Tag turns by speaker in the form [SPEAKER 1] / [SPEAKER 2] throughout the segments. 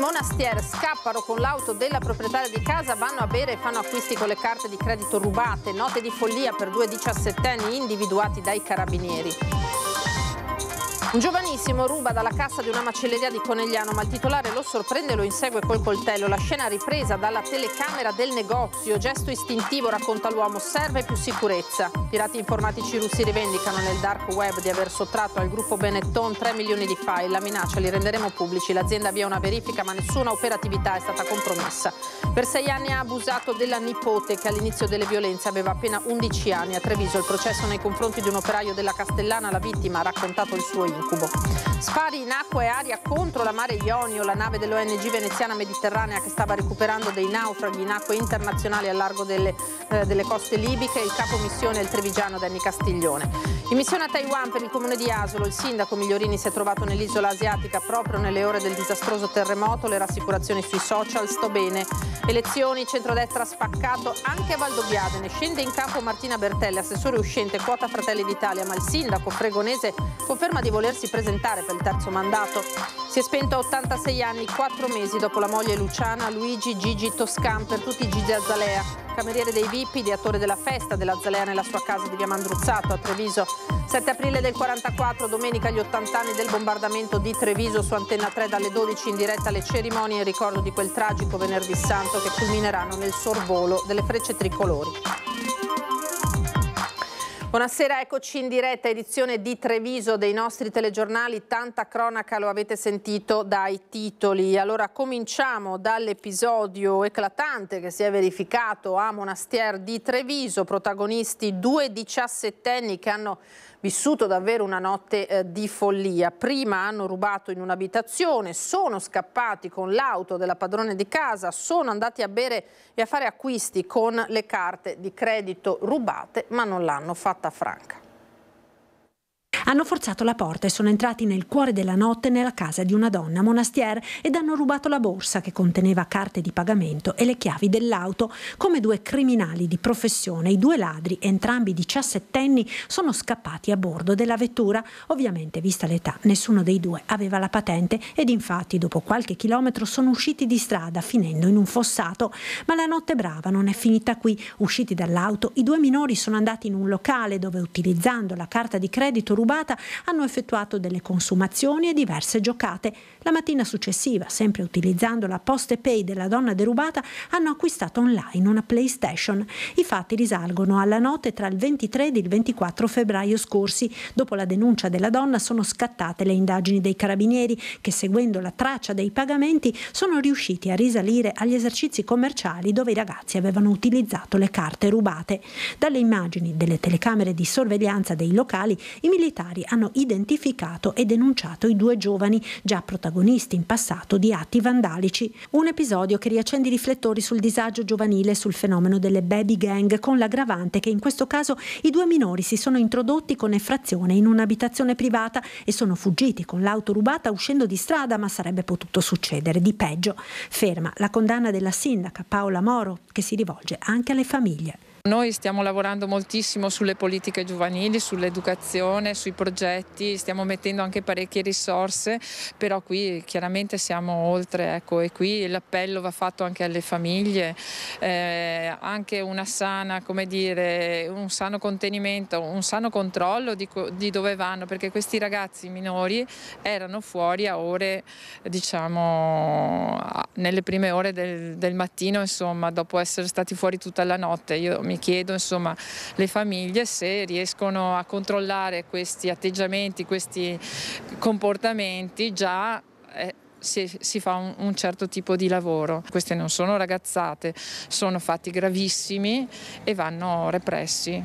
[SPEAKER 1] Monastier scappano con l'auto della proprietaria di casa, vanno a bere e fanno acquisti con le carte di credito rubate, note di follia per due diciassettenni individuati dai carabinieri. Un giovanissimo ruba dalla cassa di una macelleria di Conegliano, ma il titolare lo sorprende e lo insegue col coltello. La scena ripresa dalla telecamera del negozio. Gesto istintivo, racconta l'uomo, serve più sicurezza. Pirati informatici russi rivendicano nel dark web di aver sottratto al gruppo Benetton 3 milioni di file. La minaccia li renderemo pubblici. L'azienda avvia una verifica, ma nessuna operatività è stata compromessa. Per sei anni ha abusato della nipote che all'inizio delle violenze aveva appena 11 anni. A Treviso il processo nei confronti di un operaio della Castellana, la vittima ha raccontato il suo inizio incubo. Spari in acqua e aria contro la Mare Ionio, la nave dell'ONG veneziana mediterranea che stava recuperando dei naufraghi in acque internazionali a largo delle, eh, delle coste libiche, il capo missione è il trevigiano Danny Castiglione. In missione a Taiwan per il comune di Asolo, il sindaco Migliorini si è trovato nell'isola asiatica proprio nelle ore del disastroso terremoto, le rassicurazioni sui social, sto bene. Elezioni, centrodestra spaccato anche a Valdobbiadene, scende in campo Martina Bertelli, assessore uscente, quota Fratelli d'Italia, ma il sindaco fregonese conferma di voler potersi presentare per il terzo mandato. Si è spento a 86 anni, 4 mesi dopo la moglie Luciana Luigi Gigi Toscan, per tutti Gigi Azzalea, cameriere dei VIP, ideatore della festa dell'Azzalea nella sua casa di via Mandruzzato a Treviso. 7 aprile del 44, domenica agli 80 anni del bombardamento di Treviso su Antenna 3 dalle 12 in diretta alle cerimonie in ricordo di quel tragico venerdì santo che culmineranno nel sorvolo delle frecce tricolori. Buonasera, eccoci in diretta edizione di Treviso dei nostri telegiornali, tanta cronaca lo avete sentito dai titoli. Allora cominciamo dall'episodio eclatante che si è verificato a Monastier di Treviso, protagonisti due diciassettenni che hanno vissuto davvero una notte eh, di follia. Prima hanno rubato in un'abitazione, sono scappati con l'auto della padrone di casa, sono andati a bere e a fare acquisti con le carte di credito rubate, ma non l'hanno fatta franca.
[SPEAKER 2] Hanno forzato la porta e sono entrati nel cuore della notte nella casa di una donna, Monastier, ed hanno rubato la borsa che conteneva carte di pagamento e le chiavi dell'auto. Come due criminali di professione, i due ladri, entrambi diciassettenni, sono scappati a bordo della vettura. Ovviamente, vista l'età, nessuno dei due aveva la patente ed infatti dopo qualche chilometro sono usciti di strada finendo in un fossato. Ma la notte brava non è finita qui. Usciti dall'auto, i due minori sono andati in un locale dove utilizzando la carta di credito rubata, hanno effettuato delle consumazioni e diverse giocate. La mattina successiva, sempre utilizzando la poste pay della donna derubata, hanno acquistato online una PlayStation. I fatti risalgono alla notte tra il 23 e il 24 febbraio scorsi. Dopo la denuncia della donna sono scattate le indagini dei carabinieri che, seguendo la traccia dei pagamenti, sono riusciti a risalire agli esercizi commerciali dove i ragazzi avevano utilizzato le carte rubate. Dalle immagini delle telecamere di sorveglianza dei locali, i militari militari hanno identificato e denunciato i due giovani già protagonisti in passato di atti vandalici. Un episodio che riaccende i riflettori sul disagio giovanile e sul fenomeno delle baby gang con l'aggravante che in questo caso i due minori si sono introdotti con effrazione in un'abitazione privata e sono fuggiti con l'auto rubata uscendo di strada ma sarebbe potuto succedere di peggio. Ferma la condanna della sindaca Paola Moro che si rivolge anche alle famiglie.
[SPEAKER 3] Noi stiamo lavorando moltissimo sulle politiche giovanili, sull'educazione, sui progetti, stiamo mettendo anche parecchie risorse, però qui chiaramente siamo oltre ecco, e qui l'appello va fatto anche alle famiglie, eh, anche sana, dire, un sano contenimento, un sano controllo di, di, dove vanno, perché questi ragazzi minori erano fuori a ore, diciamo, nelle prime ore del, del mattino, insomma, dopo essere stati fuori tutta la notte. Io, mi chiedo insomma, le famiglie se riescono a controllare questi atteggiamenti, questi comportamenti già... Eh, si, si, fa un, un, certo tipo di lavoro. Queste non sono ragazzate, sono fatti gravissimi e vanno repressi.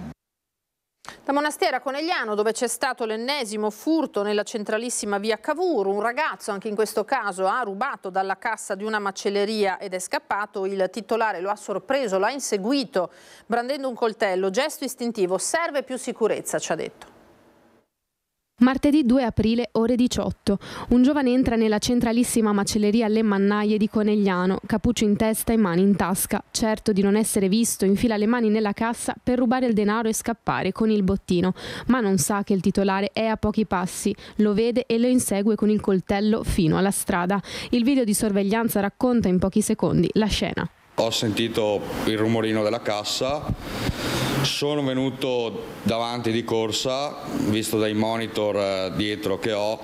[SPEAKER 1] Da Monastera Conegliano, dove c'è stato l'ennesimo furto nella centralissima via Cavour, un ragazzo anche in questo caso ha rubato dalla cassa di una macelleria ed è scappato, il titolare lo ha sorpreso, lo ha inseguito brandendo un coltello, gesto istintivo, serve più sicurezza ci ha detto.
[SPEAKER 4] Martedì 2 aprile, ore 18. Un giovane entra nella centralissima macelleria Le Mannaie di Conegliano, cappuccio in testa e mani in tasca. Certo di non essere visto, infila le mani nella cassa per rubare il denaro e scappare con il bottino, ma non sa che il titolare è a pochi passi, lo vede e lo insegue con il coltello fino alla strada. Il video di sorveglianza racconta in pochi secondi la scena.
[SPEAKER 5] Ho sentito il rumorino della cassa sono venuto davanti di corsa, visto dai monitor eh, dietro che ho,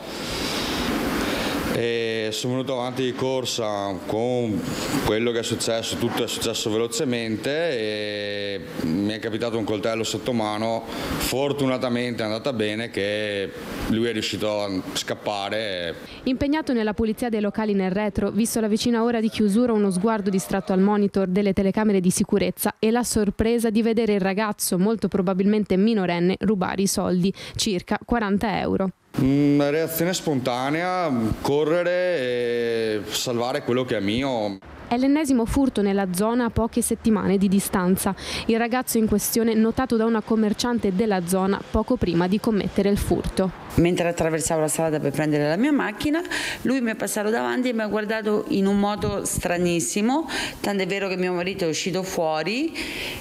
[SPEAKER 5] e sono venuto avanti di corsa con quello che è successo, tutto è successo velocemente e mi è capitato un coltello sotto mano, fortunatamente è andata bene che lui è riuscito a scappare.
[SPEAKER 4] Impegnato nella pulizia dei locali nel retro, visto la vicina ora di chiusura uno sguardo distratto al monitor delle telecamere di sicurezza e la sorpresa di vedere il ragazzo, molto probabilmente minorenne, rubare i soldi, circa 40 euro.
[SPEAKER 5] Mm, reazione spontanea, correre e salvare quello che è mio.
[SPEAKER 4] È l'ennesimo furto nella zona a poche settimane di distanza. Il ragazzo in questione notato da una commerciante della zona poco prima di commettere il furto.
[SPEAKER 6] Mentre attraversavo la
[SPEAKER 1] strada per prendere la mia macchina, lui mi è passato davanti e mi ha guardato in un modo
[SPEAKER 6] stranissimo, tant'è vero che mio marito è uscito fuori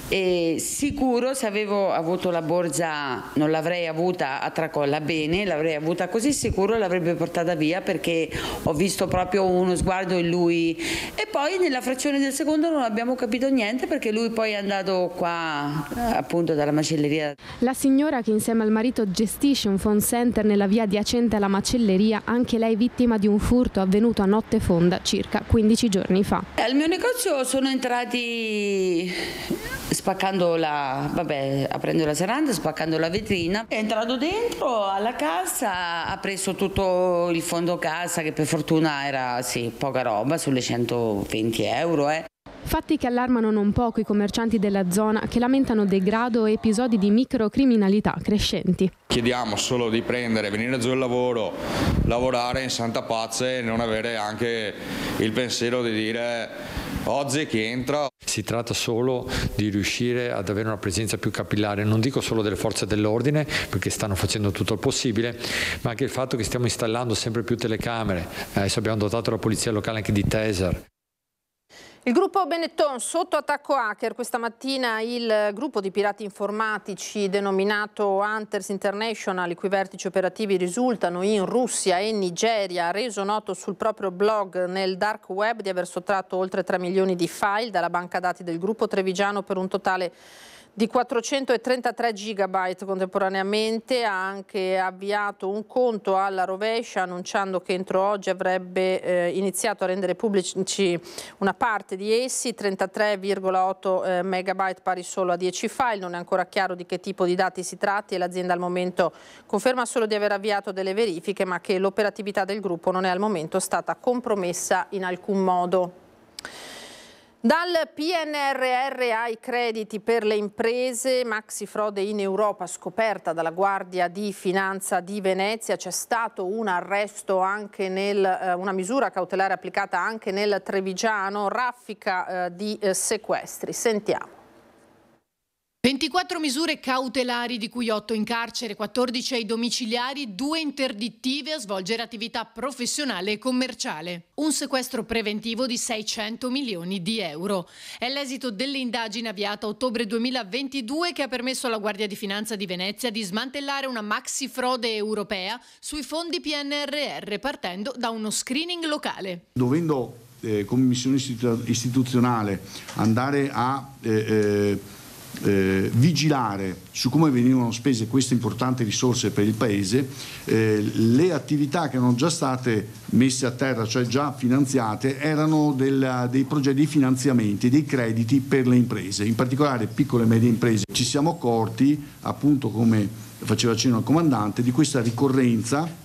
[SPEAKER 6] e sicuro se avevo avuto la borsa non l'avrei avuta a tracolla bene, l'avrei avuta avuta così sicuro l'avrebbe portata via perché ho visto proprio uno sguardo in lui e poi nella frazione del secondo non abbiamo capito niente perché lui poi è andato qua appunto
[SPEAKER 7] dalla macelleria.
[SPEAKER 4] La signora che insieme al marito gestisce un phone center nella via adiacente alla macelleria, anche lei vittima di un furto avvenuto a notte fonda circa 15 giorni fa.
[SPEAKER 6] Al mio negozio sono entrati spaccando la, vabbè, aprendo la serranda, spaccando la vetrina, è entrato dentro alla cassa casa ha preso tutto il fondo casa che per fortuna era sì, poca roba, sulle 120 euro. Eh.
[SPEAKER 4] Fatti che allarmano non poco i commercianti della zona che lamentano degrado e episodi di microcriminalità crescenti.
[SPEAKER 5] Chiediamo solo di prendere, venire giù al lavoro, lavorare in santa pace e non avere anche il pensiero di dire Oggi che entra. Si tratta solo di riuscire ad avere una presenza più capillare, non dico solo delle forze dell'ordine perché stanno facendo tutto il possibile, ma anche il fatto che stiamo installando sempre più telecamere, adesso abbiamo dotato la polizia locale anche di taser.
[SPEAKER 1] Il gruppo Benetton sotto attacco hacker, questa mattina il gruppo di pirati informatici denominato Hunters International, i cui vertici operativi risultano in Russia e Nigeria, ha reso noto sul proprio blog nel dark web di aver sottratto oltre 3 milioni di file dalla banca dati del gruppo trevigiano per un totale di di 433 gigabyte contemporaneamente, ha anche avviato un conto alla rovescia annunciando che entro oggi avrebbe eh, iniziato a rendere pubblici una parte di essi, 33,8 eh, MB pari solo a 10 file, non è ancora chiaro di che tipo di dati si tratti e l'azienda al momento conferma solo di aver avviato delle verifiche ma che l'operatività del gruppo non è al momento stata compromessa in alcun modo. Dal PNRR ai crediti per le imprese, maxi frode in Europa scoperta dalla Guardia di Finanza di Venezia, c'è stato un arresto anche nel, eh, una misura cautelare applicata anche nel Trevigiano, raffica eh, di eh, sequestri. Sentiamo.
[SPEAKER 8] 24 misure cautelari, di cui 8 in carcere, 14 ai domiciliari, 2 interdittive a svolgere attività professionale e commerciale. Un sequestro preventivo di 600 milioni di euro. È l'esito dell'indagine avviata a ottobre 2022 che ha permesso alla Guardia di Finanza di Venezia di smantellare una maxi frode europea sui fondi PNRR partendo da uno screening locale.
[SPEAKER 5] Dovendo eh, come missione istituzionale andare a... Eh, eh, eh, vigilare su come venivano spese queste importanti risorse per il Paese, eh, le attività che erano già state messe a terra, cioè già finanziate, erano della, dei
[SPEAKER 9] progetti di finanziamenti, dei crediti per le imprese, in particolare piccole e medie imprese. Ci siamo
[SPEAKER 5] accorti, appunto come faceva cenno il comandante, di questa ricorrenza,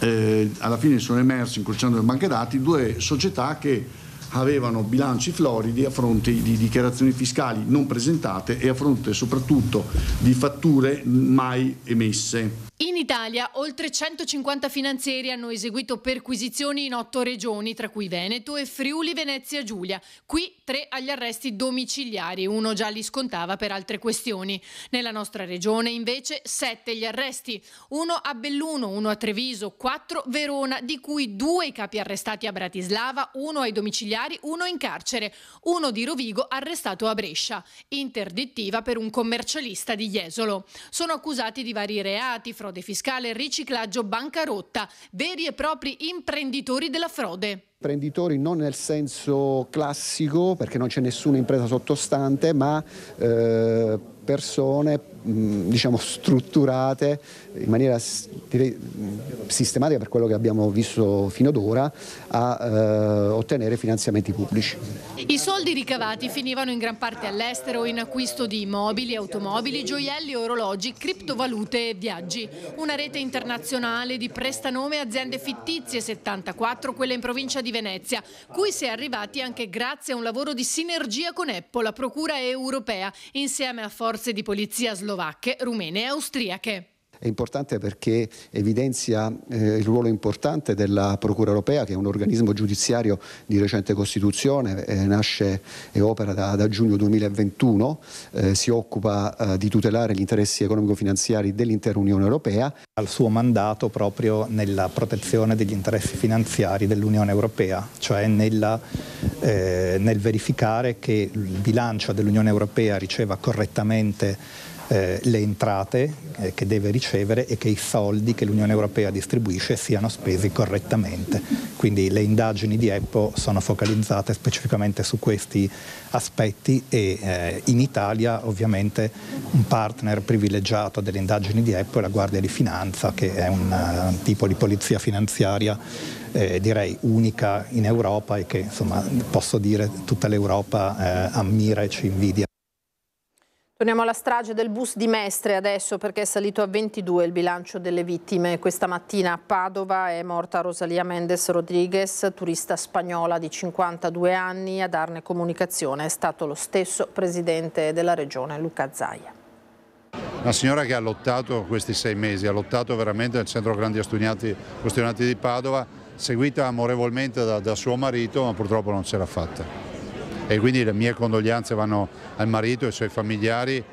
[SPEAKER 5] eh, alla fine sono emersi incrociando le banche dati, due società che avevano bilanci floridi a fronte di dichiarazioni fiscali non presentate e a fronte soprattutto di fatture mai emesse.
[SPEAKER 8] In Italia oltre 150 finanzieri hanno eseguito perquisizioni in otto regioni, tra cui Veneto e Friuli Venezia Giulia. Qui tre agli arresti domiciliari, uno già li scontava per altre questioni. Nella nostra regione invece sette gli arresti, uno a Belluno, uno a Treviso, quattro Verona, di cui due i capi arrestati a Bratislava, uno ai domiciliari, uno in carcere, uno di Rovigo arrestato a Brescia, interdittiva per un commercialista di Jesolo. Sono accusati di vari reati, frodi frode fiscale, riciclaggio, bancarotta, veri e propri imprenditori della frode
[SPEAKER 5] imprenditori non nel senso classico perché non c'è nessuna impresa sottostante ma eh, persone Mm, diciamo, strutturate in maniera direi, mm, sistematica per quello che abbiamo visto fino ad ora a eh, ottenere finanziamenti pubblici.
[SPEAKER 8] I soldi ricavati finivano in gran parte all'estero in acquisto di mobili, automobili, gioielli, orologi, criptovalute e viaggi. Una rete internazionale di prestanome aziende fittizie, 74 quelle in provincia di Venezia, cui si è arrivati anche grazie a un lavoro di sinergia con Apple, la procura europea, insieme a forze di polizia slovena slovacche, rumene e austriache.
[SPEAKER 5] È importante perché evidenzia eh, il ruolo importante della Procura europea, che è un organismo giudiziario di recente costituzione, eh, nasce e opera da, da giugno 2021, eh, si occupa eh, di tutelare gli interessi economico-finanziari dell'intera Unione europea. Al suo mandato proprio
[SPEAKER 9] nella protezione degli interessi finanziari dell'Unione europea, cioè nella, eh, nel verificare che il bilancio dell'Unione europea riceva correttamente eh, le entrate eh, che deve ricevere e che i soldi che l'Unione Europea distribuisce siano spesi correttamente. Quindi le indagini di EPPO sono focalizzate specificamente su questi aspetti e eh, in Italia ovviamente un partner privilegiato delle indagini di EPPO è la Guardia di Finanza che è un, eh, un tipo di polizia finanziaria eh, direi unica in Europa e che insomma, posso dire tutta l'Europa eh, ammira e ci invidia.
[SPEAKER 1] Torniamo alla strage del bus di Mestre adesso perché è salito a 22 il bilancio delle vittime. Questa mattina a Padova è morta Rosalia Mendes Rodriguez, turista spagnola di 52 anni. A darne comunicazione è stato lo stesso presidente della regione Luca Zaia.
[SPEAKER 5] Una signora che ha lottato questi sei mesi, ha lottato veramente nel centro grandi ostinati di Padova, seguita amorevolmente da, da suo marito ma purtroppo non ce l'ha fatta e quindi le mie condoglianze vanno al marito e ai suoi familiari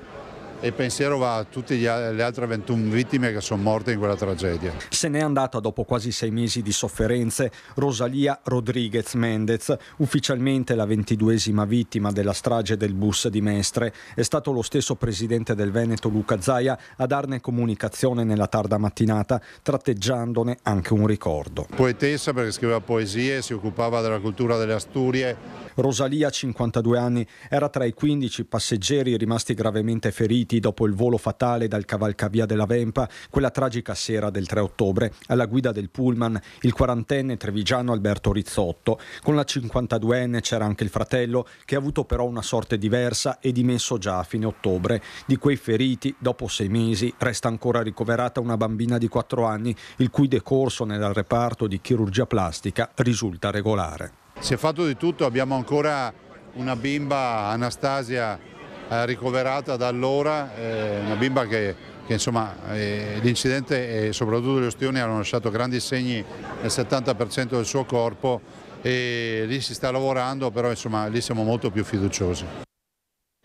[SPEAKER 5] e il pensiero va a tutte le altre 21 vittime che sono morte in quella tragedia. Se n'è andata dopo
[SPEAKER 9] quasi sei mesi di sofferenze Rosalia Rodriguez Mendez, ufficialmente la ventiduesima vittima della strage del bus di Mestre. È stato lo stesso presidente del Veneto Luca Zaia a darne comunicazione nella tarda mattinata, tratteggiandone anche un ricordo.
[SPEAKER 5] Poetessa perché scriveva poesie, si occupava della cultura delle Asturie.
[SPEAKER 9] Rosalia, 52 anni, era tra i 15 passeggeri rimasti gravemente feriti colpiti dopo il volo fatale dal cavalcavia della Vempa quella tragica sera del 3 ottobre alla guida del pullman il quarantenne trevigiano Alberto Rizzotto. Con la 52enne c'era anche il fratello che ha avuto però una sorte diversa e dimesso già a fine ottobre. Di quei feriti, dopo sei mesi, resta ancora ricoverata una bambina di 4 anni il cui decorso nel reparto di chirurgia plastica risulta regolare.
[SPEAKER 5] Si è fatto di tutto, abbiamo ancora una bimba Anastasia eh, ricoverata da allora, eh, una bimba che, che insomma eh, l'incidente e soprattutto gli ostioni hanno lasciato grandi segni nel 70% del suo corpo e lì si sta lavorando, però insomma lì siamo molto più fiduciosi.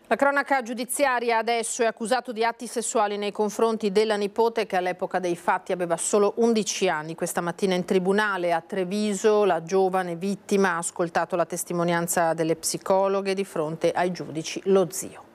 [SPEAKER 1] La cronaca giudiziaria adesso è accusato di atti sessuali nei confronti della nipote che all'epoca dei fatti aveva solo 11 anni. Questa mattina in tribunale a Treviso la giovane vittima ha ascoltato la testimonianza delle psicologhe di fronte ai giudici lo zio.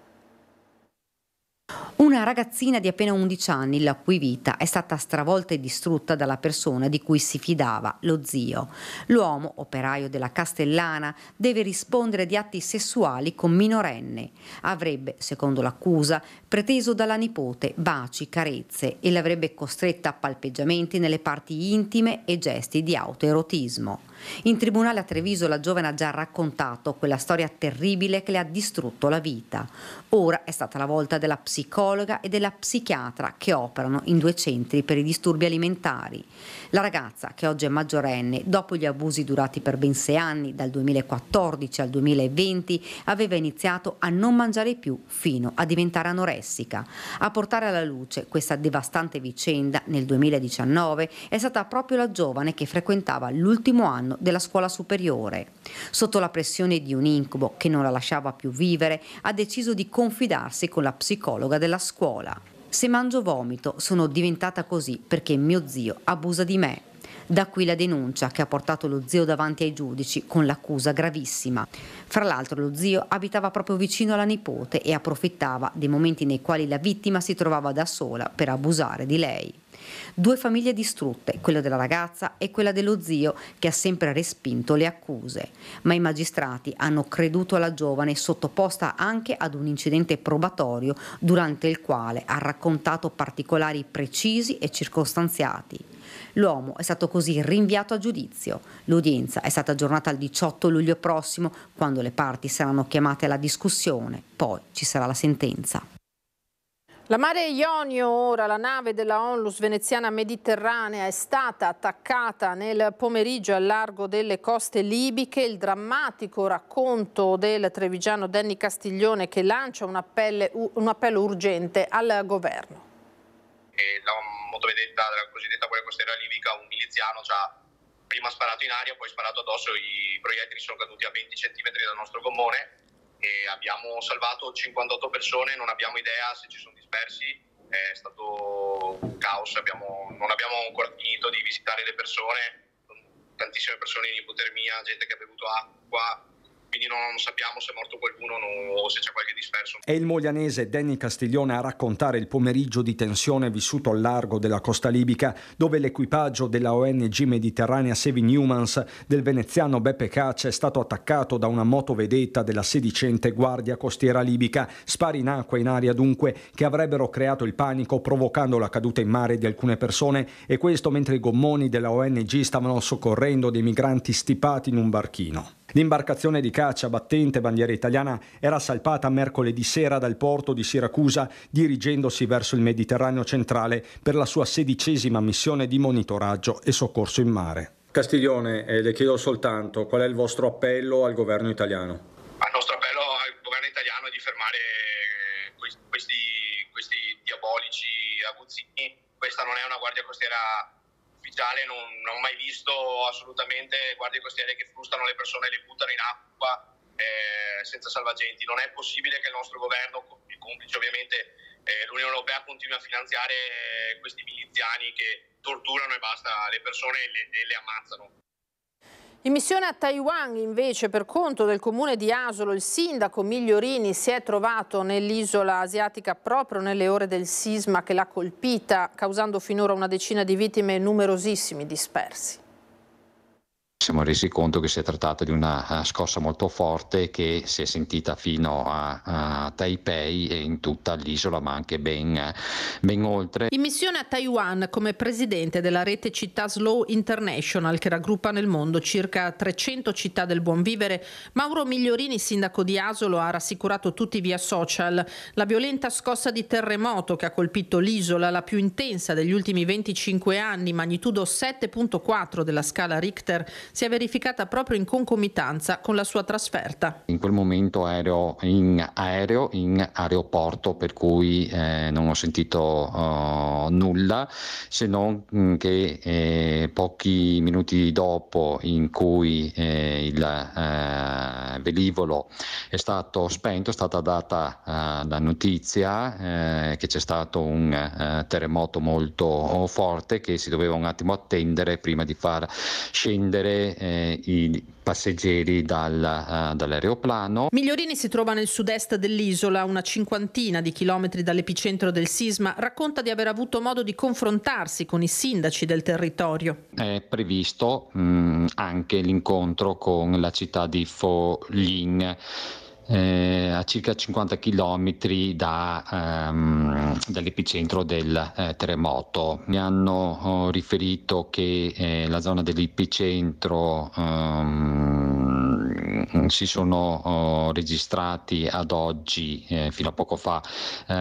[SPEAKER 7] Una ragazzina di appena 11 anni, la cui vita è stata stravolta e distrutta dalla persona di cui si fidava, lo zio. L'uomo, operaio della Castellana, deve rispondere di atti sessuali con minorenne. Avrebbe, secondo l'accusa, preteso dalla nipote baci, carezze e l'avrebbe costretta a palpeggiamenti nelle parti intime e gesti di autoerotismo. In tribunale a Treviso la giovane ha già raccontato quella storia terribile che le ha distrutto la vita. Ora è stata la volta della psicologa e della psichiatra che operano in due centri per i disturbi alimentari. La ragazza, che oggi è maggiorenne, dopo gli abusi durati per ben sei anni, dal 2014 al 2020, aveva iniziato a non mangiare più fino a diventare anoressica. A portare alla luce questa devastante vicenda nel 2019 è stata proprio la giovane che frequentava l'ultimo anno anno della scuola superiore. Sotto la pressione di un incubo che non la lasciava più vivere, ha deciso di confidarsi con la psicologa della scuola. Se mangio vomito sono diventata così perché mio zio abusa di me. Da qui la denuncia che ha portato lo zio davanti ai giudici con l'accusa gravissima. Fra l'altro lo zio abitava proprio vicino alla nipote e approfittava dei momenti nei quali la vittima si trovava da sola per abusare di lei. Due famiglie distrutte, quella della ragazza e quella dello zio, che ha sempre respinto le accuse. Ma i magistrati hanno creduto alla giovane sottoposta anche ad un incidente probatorio durante il quale ha raccontato particolari precisi e circostanziati. L'uomo è stato così rinviato a giudizio. L'udienza è stata aggiornata al 18 luglio prossimo, quando le parti saranno chiamate alla discussione. Poi ci sarà la sentenza.
[SPEAKER 1] La Mare Ionio, ora la nave della Onlus veneziana mediterranea, è stata attaccata nel pomeriggio al largo delle coste libiche. Il drammatico racconto del trevigiano Danny Castiglione che lancia un, appelle, un appello urgente al governo. La motovedetta della cosiddetta Guardia Costiera Libica, un miliziano ci
[SPEAKER 9] ha prima sparato in aria, poi sparato addosso, i proiettili sono caduti a 20 cm dal nostro gommone e abbiamo salvato 58 persone, non abbiamo idea se ci sono dispersi, è stato un caos,
[SPEAKER 5] abbiamo, non abbiamo ancora finito di visitare le persone, tantissime persone in ipotermia, gente che ha bevuto acqua, quindi non, non sappiamo se è morto qualcuno no, o se c'è qualche
[SPEAKER 9] disperso. È il moglianese Danny Castiglione a raccontare il pomeriggio di tensione vissuto al largo della costa libica, dove l'equipaggio della ONG mediterranea Saving Humans del veneziano Beppe Caccia è stato attaccato da una motovedetta della sedicente Guardia Costiera Libica, spari in acqua e in aria dunque, che avrebbero creato il panico provocando la caduta in mare di alcune persone e questo mentre i gommoni della ONG stavano soccorrendo dei migranti stipati in un barchino. L'imbarcazione di Cace caccia battente bandiera italiana era salpata mercoledì sera dal porto di Siracusa dirigendosi verso il Mediterraneo centrale per la sua sedicesima missione di monitoraggio e soccorso in mare. Castiglione, eh, le chiedo soltanto qual è il vostro appello al governo italiano? Il nostro appello al governo italiano è di fermare eh, questi, questi diabolici aguzzini. Questa non è una guardia costiera artificiale non, non, ho mai visto assolutamente guardie costiere che frustano le persone e le buttano in acqua eh, senza salvagenti. Non è possibile che il nostro governo, il complice ovviamente eh, l'Unione
[SPEAKER 5] Europea, continui a finanziare questi miliziani che torturano e basta le persone
[SPEAKER 4] e le, e le ammazzano.
[SPEAKER 1] In missione a Taiwan invece per conto del comune di Asolo il sindaco Migliorini si è trovato nell'isola asiatica proprio nelle ore del sisma che l'ha colpita causando finora una decina di vittime e numerosissimi dispersi
[SPEAKER 5] siamo resi conto che si è trattata di una eh, scossa molto forte che si è sentita fino a, a Taipei e in tutta l'isola, ma anche ben, ben, oltre. In
[SPEAKER 1] missione a Taiwan come presidente della rete Città Slow International, che raggruppa nel mondo circa 300 città del buon vivere, Mauro Migliorini, sindaco di Asolo, ha rassicurato tutti via social. La violenta scossa di terremoto che ha colpito l'isola, la più intensa degli ultimi 25 anni, magnitudo 7.4 della scala Richter, si è verificata proprio in concomitanza con la sua trasferta.
[SPEAKER 5] In quel momento ero in aereo, in aeroporto, per cui eh, non ho sentito uh, nulla, se non mm, che eh, pochi minuti dopo in cui eh, il eh, velivolo è stato spento, è stata data eh, la notizia eh, che c'è stato un terremoto molto oh, forte che si doveva un attimo attendere prima di far scendere eh, i passeggeri dal, uh, dall'aeroplano.
[SPEAKER 1] Migliorini si trova nel sud-est dell'isola, una cinquantina di chilometri dall'epicentro del sisma. Racconta di aver avuto modo di confrontarsi con i sindaci del territorio.
[SPEAKER 5] È previsto mh, mm, anche l'incontro con la città di Foglin eh, a circa 50 km da, ehm, dall'epicentro del eh, terremoto. Mi hanno oh, riferito che eh, la zona dell'epicentro ehm, si sono oh, registrati ad oggi, eh, fino a poco fa,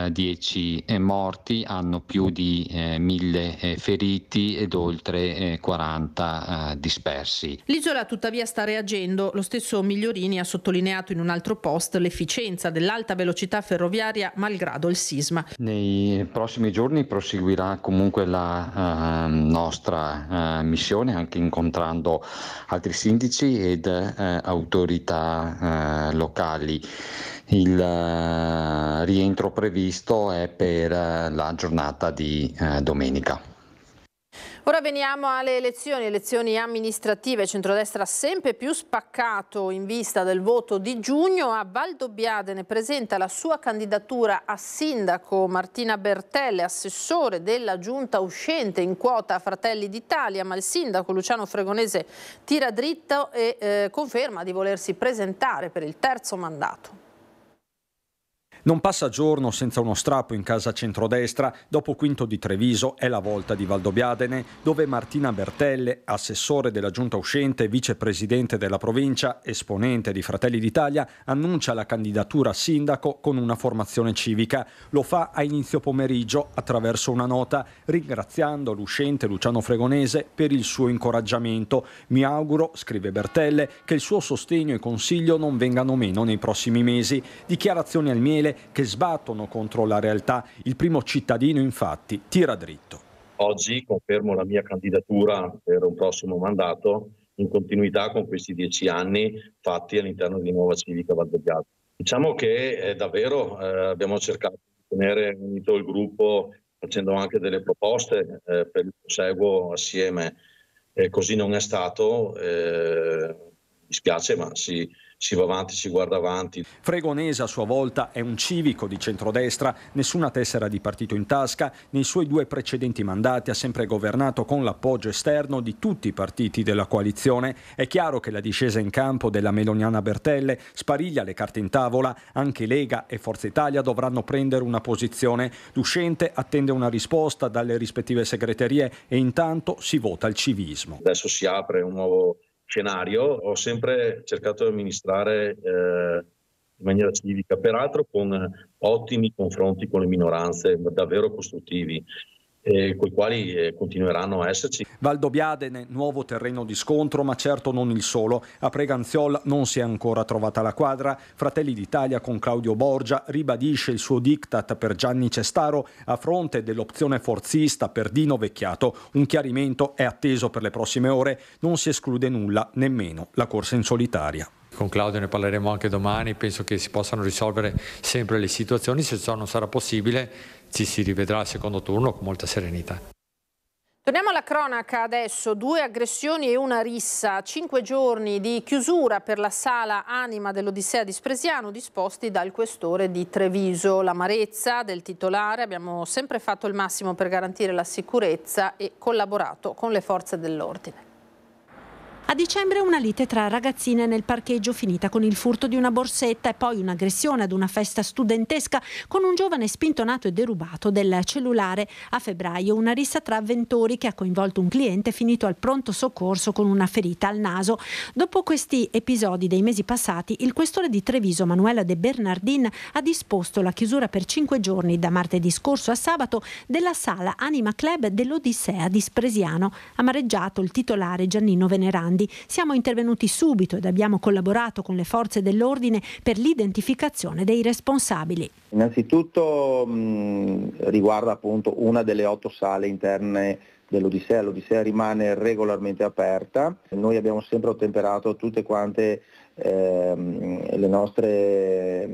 [SPEAKER 5] 10 eh, eh, morti, hanno più di 1000 feriti ed oltre 40 dispersi.
[SPEAKER 1] L'isola tuttavia sta reagendo, lo stesso Migliorini ha sottolineato in un altro post l'efficienza dell'alta velocità ferroviaria malgrado il sisma.
[SPEAKER 5] Nei prossimi giorni proseguirà comunque la uh, nostra uh, missione anche incontrando altri sindaci ed uh, autorità realtà eh, locali. Il eh, rientro previsto è per eh, la giornata di domenica.
[SPEAKER 1] Ora veniamo alle elezioni, elezioni amministrative. Centrodestra sempre più spaccato in vista del voto di giugno. A Valdobbiadene presenta la sua candidatura a sindaco Martina Bertelle, assessore della giunta uscente in quota Fratelli d'Italia, ma il sindaco Luciano Fregonese tira dritto e eh, conferma di volersi presentare per il terzo mandato.
[SPEAKER 9] Non passa giorno senza uno strappo in casa centrodestra. Dopo Quinto di Treviso è la volta di Valdobiadene, dove Martina Bertelle, assessore della giunta uscente, vicepresidente della provincia, esponente di Fratelli d'Italia, annuncia la candidatura a sindaco con una formazione civica. Lo fa a inizio pomeriggio attraverso una nota ringraziando l'uscente Luciano Fregonese per il suo incoraggiamento. Mi auguro, scrive Bertelle, che il suo sostegno e consiglio non vengano meno nei prossimi mesi. Dichiarazioni al miele che sbattono contro la realtà. Il primo cittadino, infatti, tira dritto. Oggi confermo la mia candidatura per un prossimo mandato in continuità con questi dieci anni fatti all'interno di Nuova Civica Valdobbiato. Diciamo che è eh, davvero eh, abbiamo cercato di tenere unito il gruppo facendo anche delle proposte eh, per il proseguo assieme. Eh, così non è stato, mi eh, spiace ma si, si va avanti, si guarda avanti. Fregonese a sua volta è un civico di centrodestra, nessuna tessera di partito in tasca, nei suoi due precedenti mandati ha sempre governato con l'appoggio esterno di tutti i partiti della coalizione. È chiaro che la discesa in campo della meloniana Bertelle spariglia le carte in tavola, anche Lega e Forza Italia dovranno prendere una posizione. L'uscente attende una risposta dalle rispettive segreterie e intanto si vota il civismo. Adesso si apre un nuovo scenario ho sempre cercato di amministrare eh, in maniera civica, peraltro con ottimi confronti con le minoranze, davvero costruttivi eh, con i quali eh, continueranno a esserci. Valdobbiadene, nuovo terreno di scontro, ma certo non il solo. A Preganziol non si è ancora trovata la quadra. Fratelli d'Italia con Claudio Borgia ribadisce il suo diktat per Gianni Cestaro a fronte dell'opzione forzista per Dino Vecchiato. Un chiarimento è atteso per le prossime ore. Non si esclude nulla, nemmeno la corsa in solitaria.
[SPEAKER 5] Con Claudio ne parleremo anche domani, penso che si possano risolvere sempre le situazioni, se ciò non sarà possibile ci si rivedrà al secondo turno con molta serenità.
[SPEAKER 1] Torniamo alla cronaca adesso, due aggressioni e una rissa, cinque giorni di chiusura per la sala anima dell'Odissea di Spresiano disposti dal questore di Treviso. L'amarezza del titolare, abbiamo sempre fatto il massimo per garantire la sicurezza e collaborato con le forze dell'ordine.
[SPEAKER 2] A dicembre una lite tra ragazzine nel parcheggio finita con il furto di una borsetta e poi un'aggressione ad una festa studentesca con un giovane spintonato e derubato del cellulare. A febbraio una rissa tra avventori che ha coinvolto un cliente finito al pronto soccorso con una ferita al naso. Dopo questi episodi dei mesi passati, il questore di Treviso Manuela De Bernardin ha disposto la chiusura per cinque giorni da martedì scorso a sabato della sala Anima Club dell'Odissea di Spresiano. Amareggiato il titolare Giannino Venerani comandi, siamo intervenuti subito ed abbiamo collaborato con le forze dell'ordine per l'identificazione dei responsabili.
[SPEAKER 9] Innanzitutto mh, riguarda appunto una delle otto sale interne dell'Odissea, l'Odissea rimane regolarmente aperta, noi abbiamo sempre ottemperato tutte quante ehm, le nostre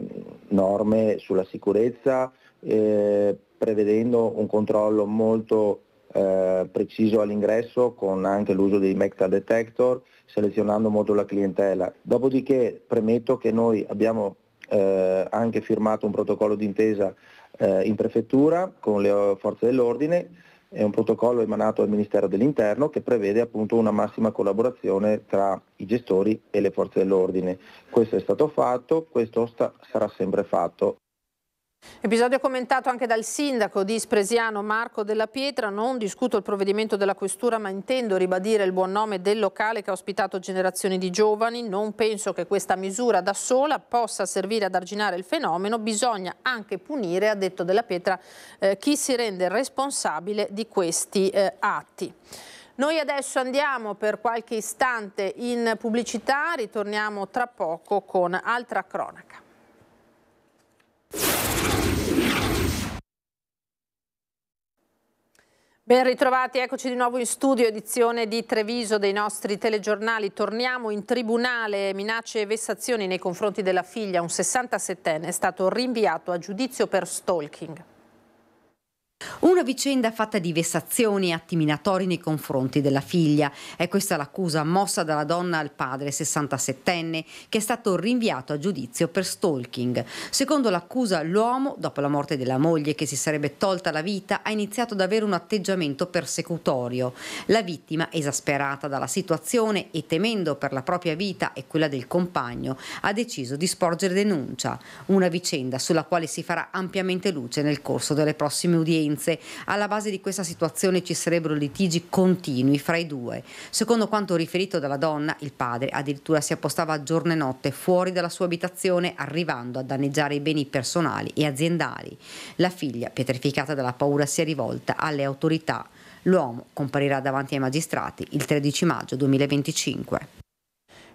[SPEAKER 9] norme sulla sicurezza, eh, prevedendo un controllo molto eh, preciso all'ingresso con anche l'uso dei metal detector, selezionando molto la clientela. Dopodiché premetto che noi abbiamo eh, anche firmato un protocollo d'intesa eh, in prefettura con le eh, forze dell'ordine, è un protocollo emanato dal Ministero dell'Interno che prevede appunto una massima collaborazione tra i gestori e le forze dell'ordine. Questo è stato fatto, questo sta, sarà sempre fatto.
[SPEAKER 1] Episodio commentato anche dal sindaco di Spresiano Marco Della Pietra, non discuto il provvedimento della questura ma intendo ribadire il buon nome del locale che ha ospitato generazioni di giovani, non penso che questa misura da sola possa servire ad arginare il fenomeno, bisogna anche punire, ha detto Della Pietra, eh, chi si rende responsabile di questi eh, atti. Noi adesso andiamo per qualche istante in pubblicità, ritorniamo tra poco con altra cronaca. Ben ritrovati, eccoci di nuovo in studio, edizione di Treviso dei nostri telegiornali. Torniamo in tribunale, minacce e vessazioni nei confronti della figlia, un 67enne, è stato rinviato a giudizio per stalking.
[SPEAKER 7] Una vicenda fatta di vessazioni e atti minatori nei confronti della figlia. È questa l'accusa mossa dalla donna al padre 67enne che è stato rinviato a giudizio per stalking. Secondo l'accusa l'uomo, dopo la morte della moglie che si sarebbe tolta la vita, ha iniziato ad avere un atteggiamento persecutorio. La vittima, esasperata dalla situazione e temendo per la propria vita e quella del compagno, ha deciso di sporgere denuncia. Una vicenda sulla quale si farà ampiamente luce nel corso delle prossime udienze. Firenze. Alla base di questa situazione ci sarebbero litigi continui fra i due. Secondo quanto riferito dalla donna, il padre addirittura si appostava giorno e notte fuori dalla sua abitazione, arrivando a danneggiare i beni personali e aziendali. La figlia, pietrificata dalla paura, si è rivolta alle autorità. L'uomo comparirà davanti ai magistrati il 13 maggio 2025.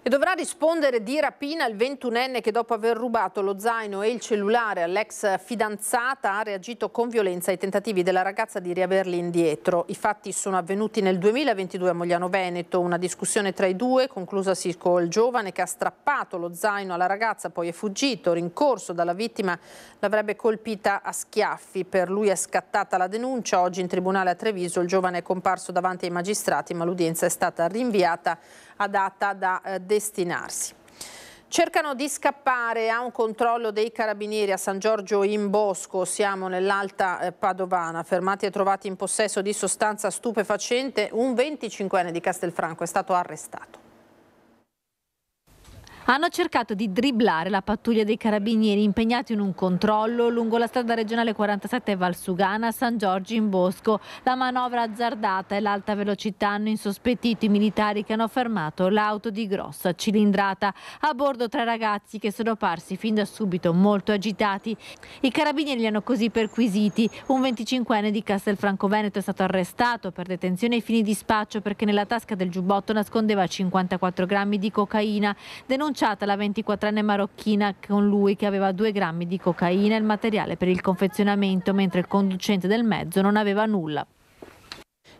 [SPEAKER 1] E dovrà rispondere di rapina il 21enne che dopo aver rubato lo zaino e il cellulare all'ex fidanzata ha reagito con violenza ai tentativi della ragazza di riaverli indietro. I fatti sono avvenuti nel 2022 a Mogliano Veneto, una discussione tra i due conclusasi col giovane che ha strappato lo zaino alla ragazza, poi è fuggito, rincorso dalla vittima, l'avrebbe colpita a schiaffi. Per lui è scattata la denuncia, oggi in tribunale a Treviso il giovane è comparso davanti ai magistrati ma l'udienza è stata rinviata adatta da eh, destinarsi. Cercano di scappare a un controllo dei carabinieri a San Giorgio in Bosco, siamo nell'Alta eh, Padovana, fermati e trovati in possesso di sostanza stupefacente, un 25enne di Castelfranco è stato arrestato hanno cercato di dribblare la pattuglia dei carabinieri impegnati in un controllo lungo la strada regionale 47 Valsugana a San Giorgio in Bosco. La manovra azzardata e l'alta velocità hanno insospettito i militari che hanno fermato l'auto di grossa cilindrata. A bordo tre ragazzi che sono parsi fin da subito molto agitati. I carabinieri li hanno così perquisiti. Un 25enne di Castelfranco Veneto è stato arrestato per detenzione ai fini di spaccio perché nella tasca del giubbotto nascondeva 54 grammi di cocaina. Denuncia denunciata la 24enne marocchina con lui che aveva 2 grammi di cocaina e il materiale per il confezionamento, mentre il conducente del mezzo non aveva nulla.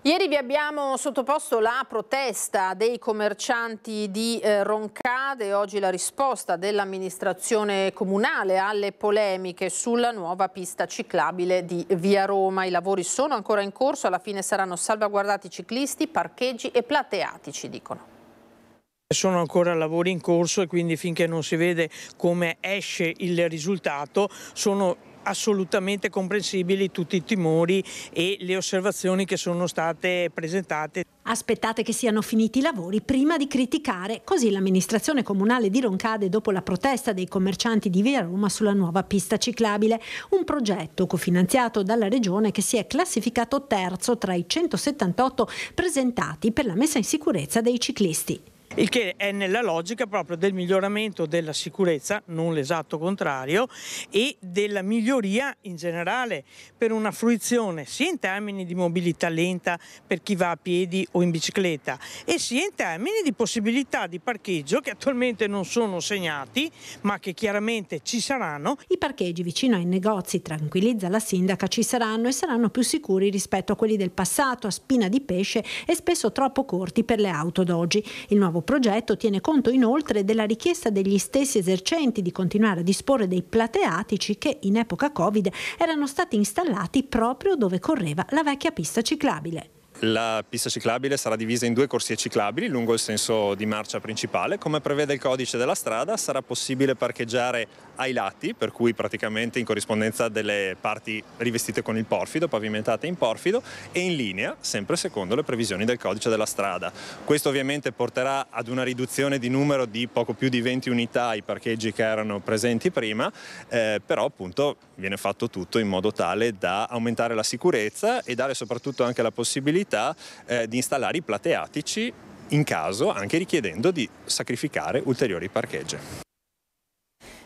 [SPEAKER 1] Ieri vi abbiamo sottoposto la protesta dei commercianti di eh, Roncade, oggi la risposta dell'amministrazione comunale alle polemiche sulla nuova pista ciclabile di Via Roma. I lavori sono ancora in corso, alla fine saranno salvaguardati ciclisti, parcheggi e plateati, ci dicono. Sono ancora lavori in corso e quindi finché non si vede come esce il risultato sono assolutamente comprensibili tutti i timori e le osservazioni che sono state presentate.
[SPEAKER 2] Aspettate
[SPEAKER 1] che siano finiti
[SPEAKER 2] i lavori prima di criticare, così l'amministrazione comunale di Roncade dopo la protesta dei commercianti di Via Roma sulla nuova pista ciclabile, un progetto cofinanziato dalla regione che si è classificato terzo tra i 178 presentati per la messa in sicurezza dei ciclisti
[SPEAKER 1] il che è nella logica proprio del miglioramento della sicurezza, non l'esatto contrario, e della miglioria in generale per una fruizione sia in termini di mobilità lenta per chi va a piedi o in bicicletta e sia in termini di possibilità di parcheggio che attualmente non sono segnati ma che chiaramente ci saranno.
[SPEAKER 2] I parcheggi vicino ai negozi, tranquillizza la sindaca, ci saranno e saranno più sicuri rispetto a quelli del passato, a spina di pesce e spesso troppo corti per le auto d'oggi. Il nuovo progetto tiene conto inoltre della richiesta degli stessi esercenti di continuare a disporre dei plateatici che in epoca Covid erano stati installati proprio dove correva la vecchia pista ciclabile.
[SPEAKER 9] La pista ciclabile sarà divisa in due corsie ciclabili lungo il senso di marcia principale. Come prevede il codice della strada sarà possibile parcheggiare ai lati, per cui praticamente in corrispondenza delle parti rivestite con il porfido, pavimentate in porfido, e in linea, sempre secondo le previsioni del codice della strada. Questo ovviamente porterà ad una riduzione di numero di poco più di 20 unità ai parcheggi che erano presenti prima, eh, però appunto viene fatto tutto in modo tale da aumentare la sicurezza e dare soprattutto anche la possibilità eh, di installare i plateatici in caso anche richiedendo di sacrificare ulteriori parcheggi.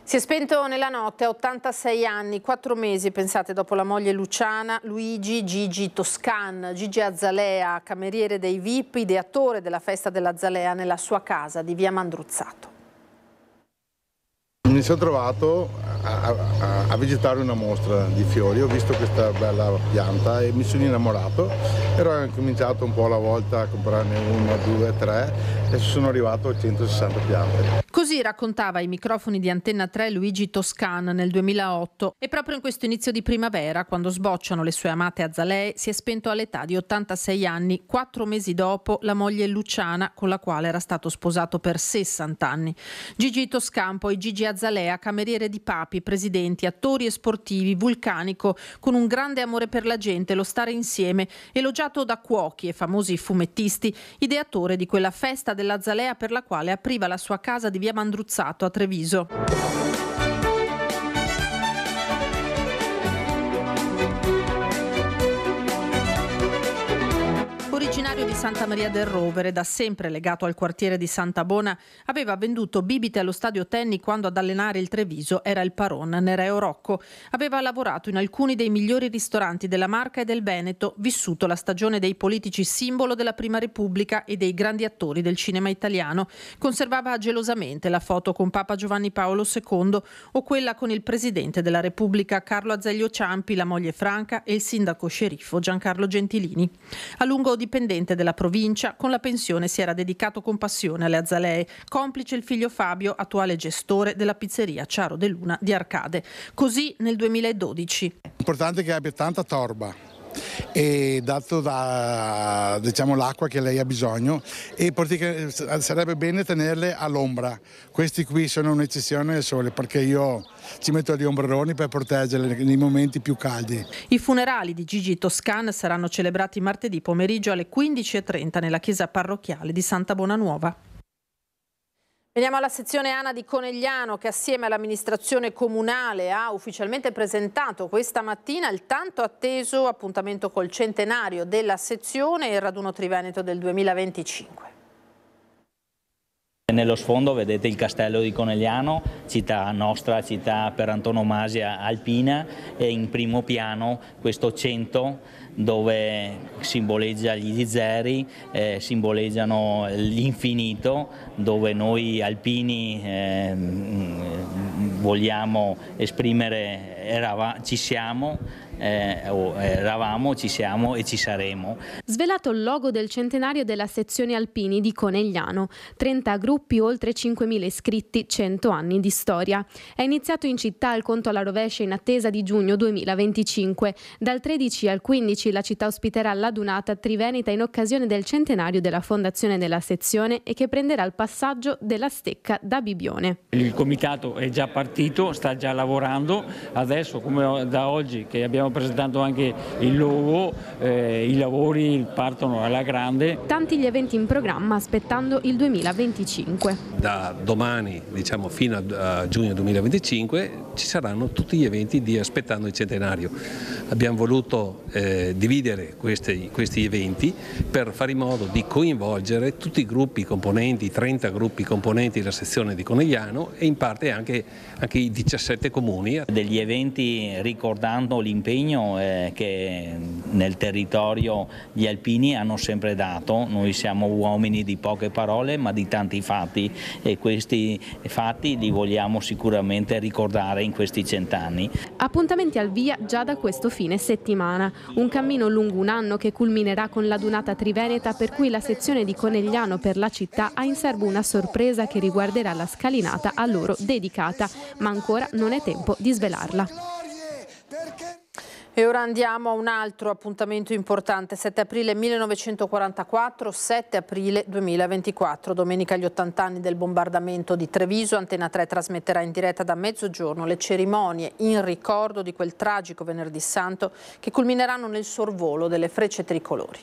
[SPEAKER 1] Si è spento nella notte a 86 anni, 4 mesi, pensate, dopo la moglie Luciana, Luigi Gigi Toscan, Gigi Azzalea, cameriere dei VIP, ideatore della festa dell'Azzalea nella sua casa di via Mandruzzato.
[SPEAKER 5] Mi sono trovato a, a, a, visitare una mostra di fiori, ho visto questa bella pianta e mi sono innamorato. però ho cominciato un po' alla volta a comprarne una, due, tre e sono arrivato a 160 piante.
[SPEAKER 1] Così raccontava ai microfoni di Antenna 3 Luigi Toscan nel 2008 e proprio in questo inizio di primavera, quando sbocciano le sue amate azalee, si è spento all'età di 86 anni, quattro mesi dopo la moglie Luciana con la quale era stato sposato per 60 anni. Gigi Toscan poi Gigi Azzalea Azzalea, cameriere di papi, presidenti, attori e sportivi, vulcanico, con un grande amore per la gente, lo stare insieme, elogiato da cuochi e famosi fumettisti, ideatore di quella festa della Zalea per la quale apriva la sua casa di via Mandruzzato a Treviso. L'oratorio di Santa Maria del Rovere, da sempre legato al quartiere di Santa Bona, aveva venduto bibite allo stadio Tenni quando ad allenare il Treviso era il Paron Nereo Rocco. Aveva lavorato in alcuni dei migliori ristoranti della Marca e del Veneto, vissuto la stagione dei politici simbolo della Prima Repubblica e dei grandi attori del cinema italiano. Conservava gelosamente la foto con Papa Giovanni Paolo II o quella con il Presidente della Repubblica Carlo Azeglio Ciampi, la moglie Franca e il sindaco sceriffo Giancarlo Gentilini. A lungo dipendente presidente della provincia, con la pensione si era dedicato con passione alle azalee, complice il figlio Fabio, attuale gestore della pizzeria Ciaro De Luna di Arcade. Così nel 2012. L'importante è che abbia tanta torba,
[SPEAKER 5] e dato da, diciamo, l'acqua che lei ha bisogno e sarebbe bene tenerle all'ombra. Questi qui sono un'eccezione al sole perché io ci metto gli ombreroni per proteggerle nei momenti più caldi.
[SPEAKER 1] I funerali di Gigi Toscan saranno celebrati martedì pomeriggio alle 15.30 nella chiesa parrocchiale di Santa Bonanuova. Veniamo alla sezione ANA di Conegliano che assieme all'amministrazione comunale ha ufficialmente presentato questa mattina il tanto atteso appuntamento col centenario della sezione e il raduno triveneto del 2025.
[SPEAKER 6] Nello sfondo vedete il castello di Conegliano, città nostra, città per antonomasia alpina e in primo piano questo centro dove simboleggia gli zeri, eh, simboleggiano l'infinito, dove noi alpini eh, vogliamo esprimere, era, ci siamo eh, oh, eravamo, ci siamo e ci saremo.
[SPEAKER 4] Svelato il logo del centenario della sezione alpini di Conegliano, 30 gruppi, oltre 5.000 iscritti, 100 anni di storia. È iniziato in città il conto alla rovescia in attesa di giugno 2025. Dal 13 al 15 la città ospiterà la Dunata trivenita in occasione del centenario della fondazione della sezione e che prenderà il passaggio della stecca da Bibione.
[SPEAKER 5] Il comitato è già partito, sta già lavorando, adesso come da oggi che abbiamo abbiamo presentato anche il logo, eh, i lavori partono alla grande.
[SPEAKER 4] Tanti gli eventi in programma aspettando il 2025.
[SPEAKER 9] Da domani diciamo, fino a giugno 2025 ci saranno tutti gli eventi di Aspettando il Centenario. Abbiamo voluto eh, dividere questi, questi eventi per fare in modo di coinvolgere tutti i gruppi componenti, 30 gruppi componenti della sezione di Conegliano e in parte anche, anche
[SPEAKER 6] i 17 comuni. Degli eventi ricordando l'impegno l'impegno eh, che nel territorio gli alpini hanno sempre dato, noi siamo uomini di poche parole ma di tanti fatti e questi fatti li vogliamo sicuramente ricordare in questi cent'anni.
[SPEAKER 4] Appuntamenti al via già da questo fine settimana, un cammino lungo un anno che culminerà con la dunata triveneta per cui la sezione di Conegliano per la città ha in serbo una sorpresa che riguarderà la scalinata a loro dedicata, ma ancora non è tempo di svelarla.
[SPEAKER 1] E ora andiamo a un altro appuntamento importante, 7 aprile 1944, 7 aprile 2024, domenica agli 80 anni del bombardamento di Treviso, Antena 3 trasmetterà in diretta da mezzogiorno le cerimonie in ricordo di quel tragico venerdì santo che culmineranno nel sorvolo delle frecce tricolori.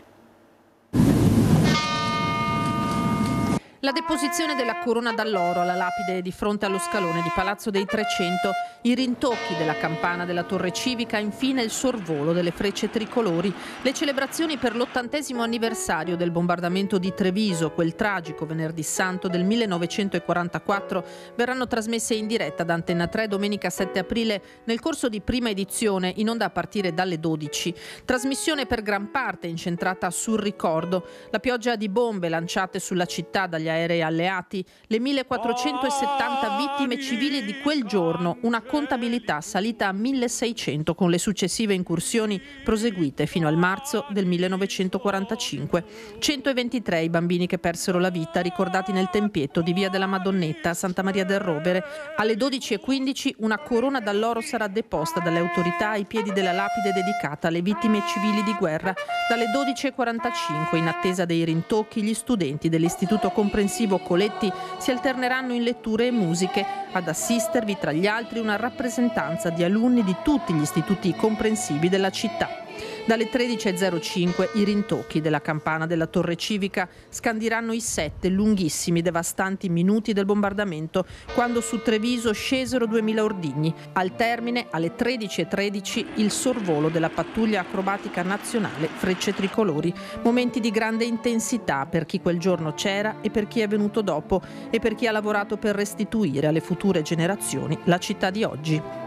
[SPEAKER 1] La deposizione della corona d'alloro alla lapide di fronte allo scalone di Palazzo dei Trecento, i rintocchi della campana della Torre Civica, infine il sorvolo delle frecce tricolori, le celebrazioni per l'ottantesimo anniversario del bombardamento di Treviso, quel tragico venerdì santo del 1944, verranno trasmesse in diretta da Antenna 3 domenica 7 aprile nel corso di prima edizione in onda a partire dalle 12. Trasmissione per gran parte incentrata sul ricordo. La pioggia di bombe lanciate sulla città dagli dagli aerei alleati, le 1470 ah, vittime civili di quel giorno, una contabilità salita a 1600 con le successive incursioni proseguite fino al marzo del 1945. 123 i bambini che persero la vita ricordati nel tempietto di Via della Madonnetta a Santa Maria del Rovere. Alle 12.15 una corona d'alloro sarà deposta dalle autorità ai piedi della lapide dedicata alle vittime civili di guerra. Dalle 12.45 in attesa dei rintocchi gli studenti dell'Istituto Comprensivo comprensivo Coletti si alterneranno in letture e musiche, ad assistervi tra gli altri una rappresentanza di alunni di tutti gli istituti comprensivi della città. Dalle 13.05 i rintocchi della campana della Torre Civica scandiranno i sette lunghissimi, devastanti minuti del bombardamento, quando su Treviso scesero 2000 ordigni. Al termine, alle 13.13, il sorvolo della pattuglia acrobatica nazionale Frecce Tricolori. Momenti di grande intensità per chi quel giorno c'era e per chi è venuto dopo e per chi ha lavorato per restituire alle future generazioni la città di oggi.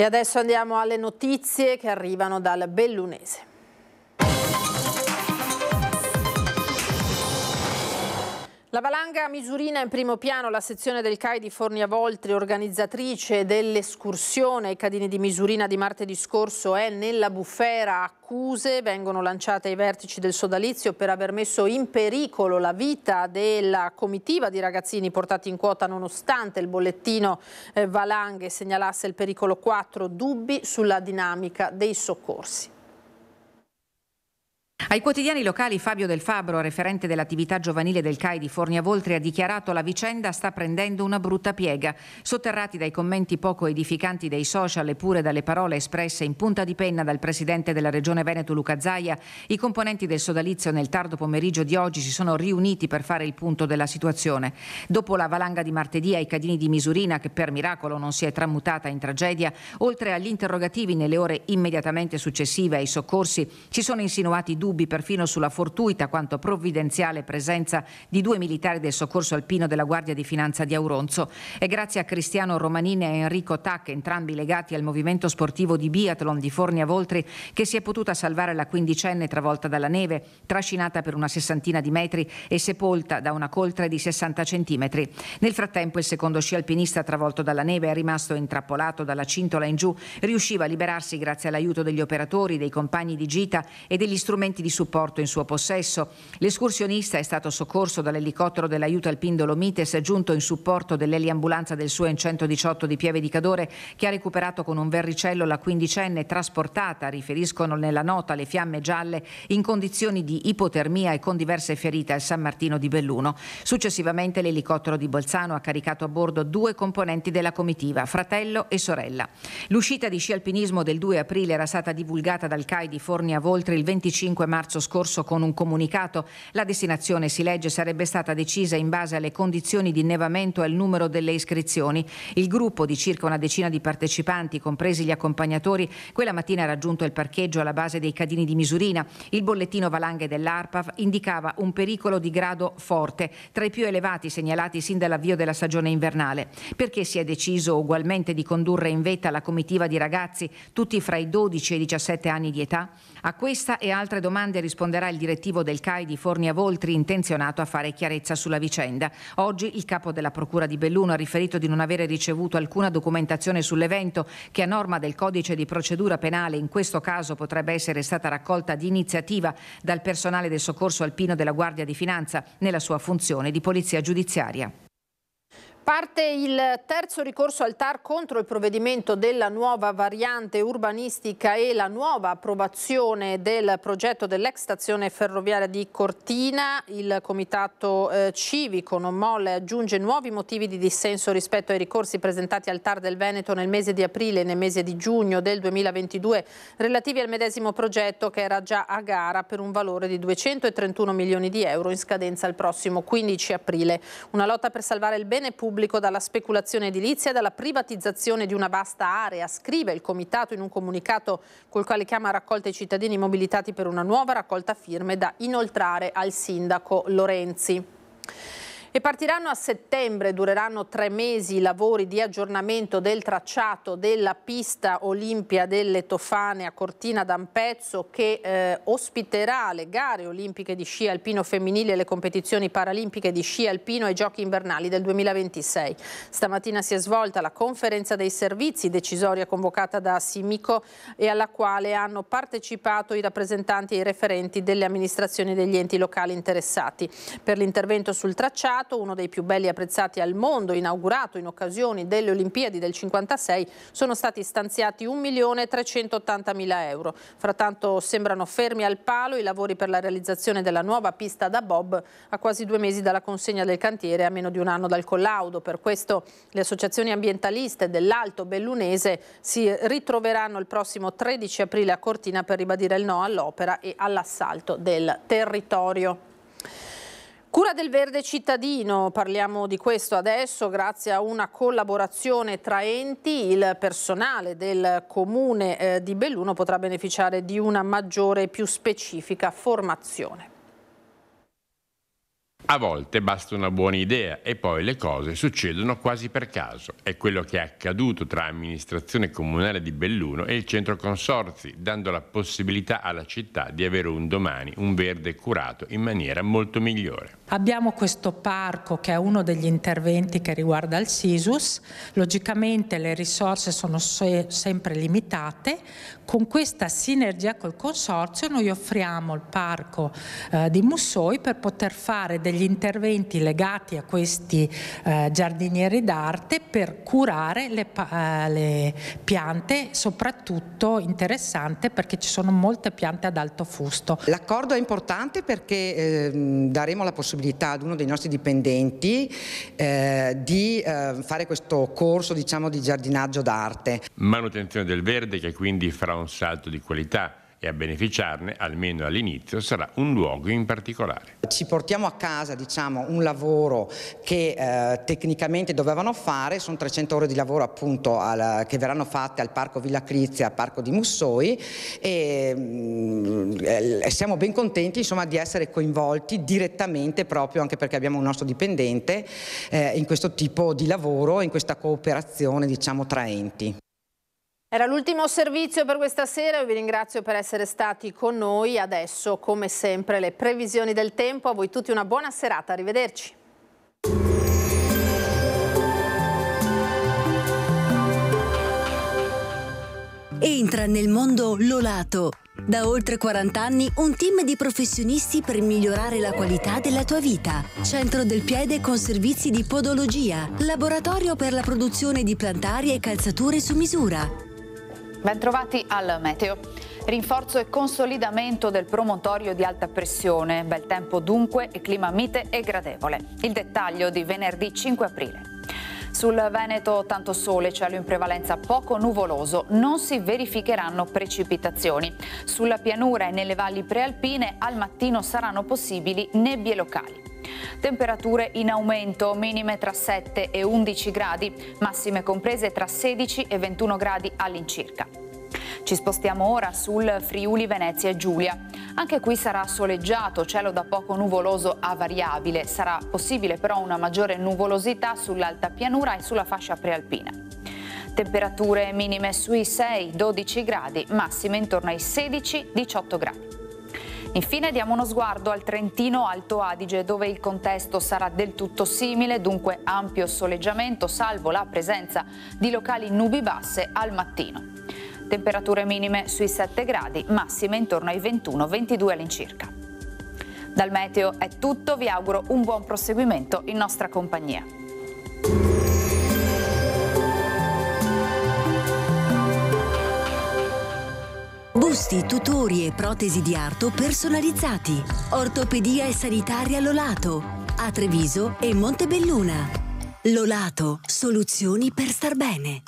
[SPEAKER 1] E adesso andiamo alle notizie che arrivano dal Bellunese. La valanga misurina in primo piano, la sezione del CAI di Fornia Voltri, organizzatrice dell'escursione ai cadini di misurina di martedì scorso, è nella bufera. Accuse vengono lanciate ai vertici del sodalizio per aver messo in pericolo la vita della comitiva di ragazzini portati in quota nonostante il bollettino eh, valanghe segnalasse il pericolo 4 dubbi sulla dinamica dei soccorsi.
[SPEAKER 6] Ai quotidiani locali Fabio Del Fabbro, referente dell'attività giovanile del CAI di Fornia Voltri, ha dichiarato la vicenda sta prendendo una brutta piega. Sotterrati dai commenti poco edificanti dei social e pure dalle parole espresse in punta di penna dal presidente della regione Veneto Luca Zaia, i componenti del sodalizio nel tardo pomeriggio di oggi si sono riuniti per fare il punto della situazione. Dopo la valanga di martedì ai cadini di Misurina, che per miracolo non si è tramutata in tragedia, oltre agli interrogativi nelle ore immediatamente successive ai soccorsi, si sono insinuati due dubbi perfino sulla fortuita quanto provvidenziale presenza di due militari del soccorso alpino della Guardia di Finanza di Auronzo. E grazie a Cristiano Romanini e Enrico Tac, entrambi legati al movimento sportivo di biathlon di Fornia Voltri, che si è potuta salvare la quindicenne travolta dalla neve, trascinata per una sessantina di metri e sepolta da una coltre di 60 centimetri. Nel frattempo il secondo sci alpinista travolto dalla neve è rimasto intrappolato dalla cintola in giù, riusciva a liberarsi grazie all'aiuto degli operatori, dei compagni di gita e degli strumenti strumenti di supporto in suo possesso. L'escursionista è stato soccorso dall'elicottero dell'aiuto alpin Dolomites giunto in supporto dell'eliambulanza del suo 118 di Pieve di Cadore che ha recuperato con un verricello la quindicenne trasportata, riferiscono nella nota le fiamme gialle, in condizioni di ipotermia e con diverse ferite al San Martino di Belluno. Successivamente l'elicottero di Bolzano ha caricato a bordo due componenti della comitiva, fratello e sorella. L'uscita di sci alpinismo del 2 aprile era stata divulgata dal CAI di Forni a Voltri il 25 marzo scorso con un comunicato. La destinazione, si legge, sarebbe stata decisa in base alle condizioni di innevamento e al numero delle iscrizioni. Il gruppo di circa una decina di partecipanti, compresi gli accompagnatori, quella mattina ha raggiunto il parcheggio alla base dei Cadini di Misurina. Il bollettino valanghe dell'ARPAV indicava un pericolo di grado forte, tra i più elevati segnalati sin dall'avvio della stagione invernale. Perché si è deciso ugualmente di condurre in vetta la comitiva di ragazzi, tutti fra i 12 e i 17 anni di età? A questa e altre domande domande risponderà il direttivo del CAI di Fornia Voltri intenzionato a fare chiarezza sulla vicenda. Oggi il capo della Procura di Belluno ha riferito di non avere ricevuto alcuna documentazione sull'evento che a norma del codice di procedura penale in questo caso potrebbe essere stata raccolta di iniziativa dal personale del soccorso alpino della Guardia di Finanza nella sua funzione di polizia giudiziaria.
[SPEAKER 1] Parte il terzo ricorso al TAR contro il provvedimento della nuova variante urbanistica e la nuova approvazione del progetto dell'ex stazione ferroviaria di Cortina. Il comitato eh, civico non molle aggiunge nuovi motivi di dissenso rispetto ai ricorsi presentati al TAR del Veneto nel mese di aprile e nel mese di giugno del 2022 relativi al medesimo progetto che era già a gara per un valore di 231 milioni di euro in scadenza il prossimo 15 aprile. Una lotta per salvare il bene pubblico pubblico dalla speculazione edilizia e dalla privatizzazione di una vasta area, scrive il Comitato in un comunicato col quale chiama a raccolta i cittadini mobilitati per una nuova raccolta firme da inoltrare al sindaco Lorenzi. E partiranno a settembre, dureranno tre mesi i lavori di aggiornamento del tracciato della pista Olimpia delle Tofane a Cortina d'Ampezzo che eh, ospiterà le gare olimpiche di sci alpino femminile e le competizioni paralimpiche di sci alpino ai giochi invernali del 2026. Stamattina si è svolta la conferenza dei servizi decisoria convocata da Simico e alla quale hanno partecipato i rappresentanti e i referenti delle amministrazioni degli enti locali interessati. Per l'intervento sul tracciato stato uno dei più belli apprezzati al mondo, inaugurato in occasione delle Olimpiadi del 56, sono stati stanziati 1.380.000 euro. Frattanto sembrano fermi al palo i lavori per la realizzazione della nuova pista da Bob a quasi due mesi dalla consegna del cantiere, a meno di un anno dal collaudo. Per questo le associazioni ambientaliste dell'Alto Bellunese si ritroveranno il prossimo 13 aprile a Cortina per ribadire il no all'opera e all'assalto del territorio. Cura del verde cittadino, parliamo di questo adesso, grazie a una collaborazione tra enti il personale del comune eh, di Belluno potrà beneficiare di una maggiore e più specifica formazione.
[SPEAKER 5] A volte basta una buona idea e poi le cose succedono quasi per caso. È quello che è accaduto tra amministrazione comunale di Belluno e il centro consorzi, dando la possibilità alla città di avere un domani un verde curato in maniera molto
[SPEAKER 2] migliore.
[SPEAKER 1] Abbiamo questo parco che è uno degli interventi che riguarda il SISUS, logicamente le risorse sono se sempre limitate, con questa sinergia col Consorzio noi offriamo il parco eh, di Mussoi per poter fare degli interventi legati a questi eh, giardinieri d'arte per curare le, eh, le piante, soprattutto interessante
[SPEAKER 6] perché ci sono molte piante ad alto fusto. L'accordo è importante perché ehm, daremo la possibilità possibilità ad uno dei nostri dipendenti eh, di eh, fare questo corso diciamo, di giardinaggio d'arte.
[SPEAKER 5] Manutenzione del verde che quindi farà un salto di qualità e a beneficiarne, almeno all'inizio, sarà un luogo in particolare.
[SPEAKER 6] Ci portiamo a casa diciamo, un lavoro che eh, tecnicamente dovevano fare, sono 300 ore di lavoro appunto al, che verranno fatte al Parco Villa Crizia, al Parco di Mussoi e mh, mm, eh, siamo ben contenti insomma, di essere coinvolti direttamente proprio anche perché abbiamo un nostro dipendente eh, in questo tipo di lavoro, in questa cooperazione diciamo, tra enti.
[SPEAKER 1] Era l'ultimo servizio per questa sera, vi ringrazio per essere stati con noi, adesso come sempre le previsioni del tempo, a voi tutti una buona serata, arrivederci.
[SPEAKER 2] Entra nel mondo Lolato. Da oltre 40 anni un team di professionisti per migliorare la qualità della tua vita. Centro del piede con servizi di podologia, laboratorio per la
[SPEAKER 10] produzione di plantari e calzature su misura Bentrovati al Meteo. Rinforzo e consolidamento del promontorio di alta pressione. Bel tempo dunque e clima mite e gradevole. Il dettaglio di venerdì 5 aprile. Sul Veneto tanto sole, cielo in prevalenza poco nuvoloso, non si verificheranno precipitazioni. Sulla pianura e nelle valli prealpine al mattino saranno possibili nebbie locali. Temperature in aumento, minime tra 7 e 11 gradi, massime comprese tra 16 e 21 gradi all'incirca. Ci spostiamo ora sul Friuli Venezia Giulia. Anche qui sarà soleggiato, cielo da poco nuvoloso a variabile. Sarà possibile però una maggiore nuvolosità sull'alta pianura e sulla fascia prealpina. Temperature minime sui 6-12 gradi, massime intorno ai 16-18 gradi. Infine diamo uno sguardo al Trentino Alto Adige dove il contesto sarà del tutto simile, dunque ampio soleggiamento salvo la presenza di locali nubi basse al mattino. Temperature minime sui 7 gradi, massime intorno ai 21-22 all'incirca. Dal meteo è tutto, vi auguro un buon proseguimento in nostra compagnia.
[SPEAKER 2] Busti, tutori e protesi di arto personalizzati. Ortopedia e sanitaria Lolato. A Treviso e Montebelluna. Lolato, soluzioni per star bene.